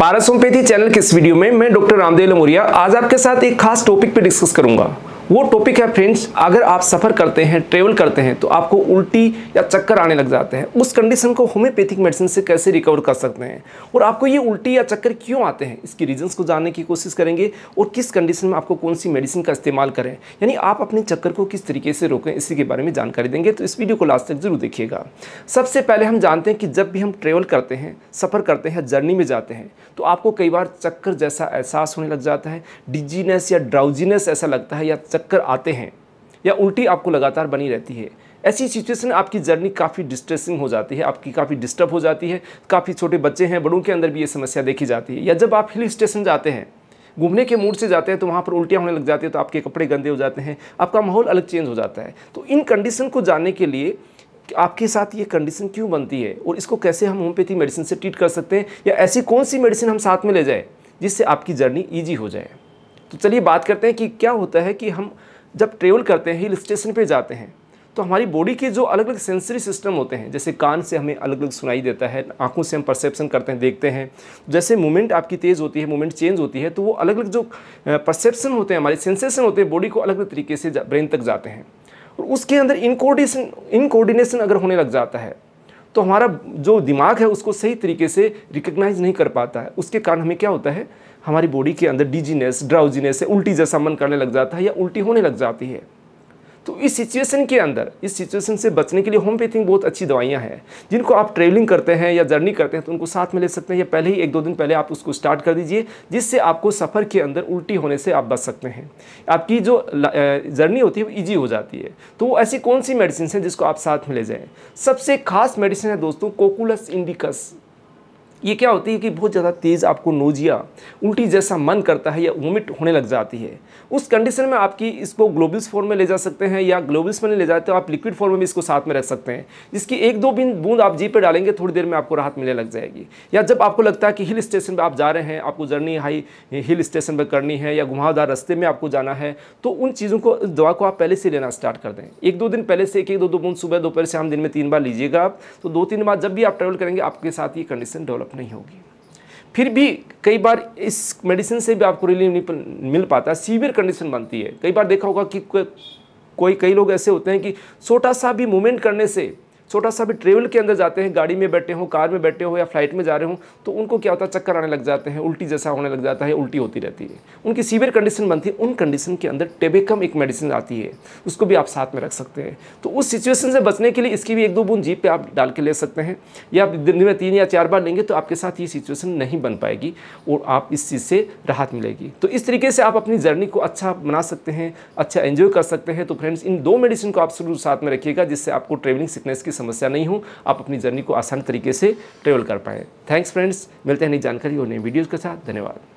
पारस channel इस video में मैं डॉक्टर रामदेव लमोरिया आज आपके साथ एक खास टॉपिक पर डिस्कस करूंगा वो टॉपिक है फ्रेंड्स अगर आप सफ़र करते हैं ट्रेवल करते हैं तो आपको उल्टी या चक्कर आने लग जाते हैं उस कंडीशन को होम्योपैथिक मेडिसिन से कैसे रिकवर कर सकते हैं और आपको ये उल्टी या चक्कर क्यों आते हैं इसकी रीजंस को जानने की कोशिश करेंगे और किस कंडीशन में आपको कौन सी मेडिसिन का इस्तेमाल करें यानी आप अपने चक्कर को किस तरीके से रोकें इसी के बारे में जानकारी देंगे तो इस वीडियो को लास्ट तक जरूर देखिएगा सबसे पहले हम जानते हैं कि जब भी हम ट्रेवल करते हैं सफ़र करते हैं जर्नी में जाते हैं तो आपको कई बार चक्कर जैसा एहसास होने लग जाता है डिजीनेस या ड्राउजीनेस ऐसा लगता है या चक्कर आते हैं या उल्टी आपको लगातार बनी रहती है ऐसी सिचुएशन आपकी जर्नी काफ़ी डिस्ट्रेसिंग हो जाती है आपकी काफ़ी डिस्टर्ब हो जाती है काफ़ी छोटे बच्चे हैं बड़ों के अंदर भी ये समस्या देखी जाती है या जब आप हिल स्टेशन जाते हैं घूमने के मूड से जाते हैं तो वहाँ पर उल्टियाँ होने लग जाती है तो आपके कपड़े गंदे हो जाते हैं आपका माहौल अलग चेंज हो जाता है तो इन कंडीशन को जानने के लिए आपके साथ ये कंडीशन क्यों बनती है और इसको कैसे हम होम्योपैथी मेडिसिन से ट्रीट कर सकते हैं या ऐसी कौन सी मेडिसिन हम साथ में ले जाएँ जिससे आपकी जर्नी ईजी हो जाए तो चलिए बात करते हैं कि क्या होता है कि हम जब ट्रेवल करते हैं हिल स्टेशन पर जाते हैं तो हमारी बॉडी के जो अलग अलग सेंसरी सिस्टम होते हैं जैसे कान से हमें अलग अलग सुनाई देता है आंखों से हम परसेप्शन करते हैं देखते हैं जैसे मूवमेंट आपकी तेज़ होती है मूवमेंट चेंज होती है तो वो अलग अलग जो परसेप्शन होते हैं हमारे सेंसेशन होते हैं बॉडी को अलग अलग तरीके से ब्रेन तक जाते हैं और उसके अंदर इनकोर्डिनेशन इनकोर्डिनेशन अगर होने लग जाता है तो हमारा जो दिमाग है उसको सही तरीके से रिकग्नाइज नहीं कर पाता है उसके कारण हमें क्या होता है हमारी बॉडी के अंदर डीजीनेस ड्राउजीनेस उल्टी जैसा मन करने लग जाता है या उल्टी होने लग जाती है तो इस सिचुएशन के अंदर इस सिचुएशन से बचने के लिए होम्योपैथिक बहुत अच्छी दवाइयाँ हैं जिनको आप ट्रेवलिंग करते हैं या जर्नी करते हैं तो उनको साथ में ले सकते हैं या पहले ही एक दो दिन पहले आप उसको स्टार्ट कर दीजिए जिससे आपको सफ़र के अंदर उल्टी होने से आप बच सकते हैं आपकी जो जर्नी होती है वो ईजी हो जाती है तो वो ऐसी कौन सी मेडिसिन हैं जिसको आप साथ में ले जाएँ सबसे खास मेडिसिन है दोस्तों कोकुलस इंडिकस ये क्या होती है कि बहुत ज़्यादा तेज़ आपको नोजिया उल्टी जैसा मन करता है या वोमिट होने लग जाती है उस कंडीशन में आपकी इसको ग्लोबल्स फॉर्म में ले जा सकते हैं या ग्लोबल्स में ले जाते हो आप लिक्विड फॉर्म में भी इसको साथ में रख सकते हैं जिसकी एक दो बिन बूंद आप जी पे डालेंगे थोड़ी देर में आपको राहत मिलने लग जाएगी या जब आपको लगता है कि हिल स्टेशन पर आप जा रहे हैं आपको जर्नी हाई हिल स्टेशन पर करनी है या घुमावदार रस्ते में आपको जाना है तो उन चीज़ों को इस दवा को आप पहले से लेना स्टार्ट कर दें एक दो दिन पहले से एक एक दो दो बूंद सुबह दोपहर से हम दिन में तीन बार लीजिएगा आप तो दो तीन बार जब भी आप ट्रेवल करेंगे आपके साथ ये कंडीशन डेवलप डेवलप नहीं होगी फिर भी कई बार इस मेडिसिन से भी आपको रिलीफ नहीं मिल पाता सीवियर कंडीशन बनती है कई बार देखा होगा कि कोई कई लोग ऐसे होते हैं कि छोटा सा भी मूवमेंट करने से छोटा सा भी ट्रेवल के अंदर जाते हैं गाड़ी में बैठे हों कार में बैठे हों या फ्लाइट में जा रहे हों तो उनको क्या होता है चक्कर आने लग जाते हैं उल्टी जैसा होने लग जाता है उल्टी होती रहती है उनकी सीवियर कंडीशन बनती है उन कंडीशन के अंदर टेबेकम एक मेडिसिन आती है उसको भी आप साथ में रख सकते हैं तो उस सिचुएशन से बचने के लिए इसकी भी एक दो बूंद जीप पर आप डाल के ले सकते हैं या आप दिन में तीन या चार बार लेंगे तो आपके साथ ये सिचुएशन नहीं बन पाएगी और आप इस चीज़ से राहत मिलेगी तो इस तरीके से आप अपनी जर्नी को अच्छा बना सकते हैं अच्छा एंजॉय कर सकते हैं तो फ्रेंड्स इन दो मेडिसिन को आप जरूर साथ में रखिएगा जिससे आपको ट्रेवलिंग सिकनेस की समस्या नहीं हो आप अपनी जर्नी को आसान तरीके से ट्रेवल कर पाएँ थैंक्स फ्रेंड्स मिलते हैं नई जानकारी और नई वीडियोज़ के साथ धन्यवाद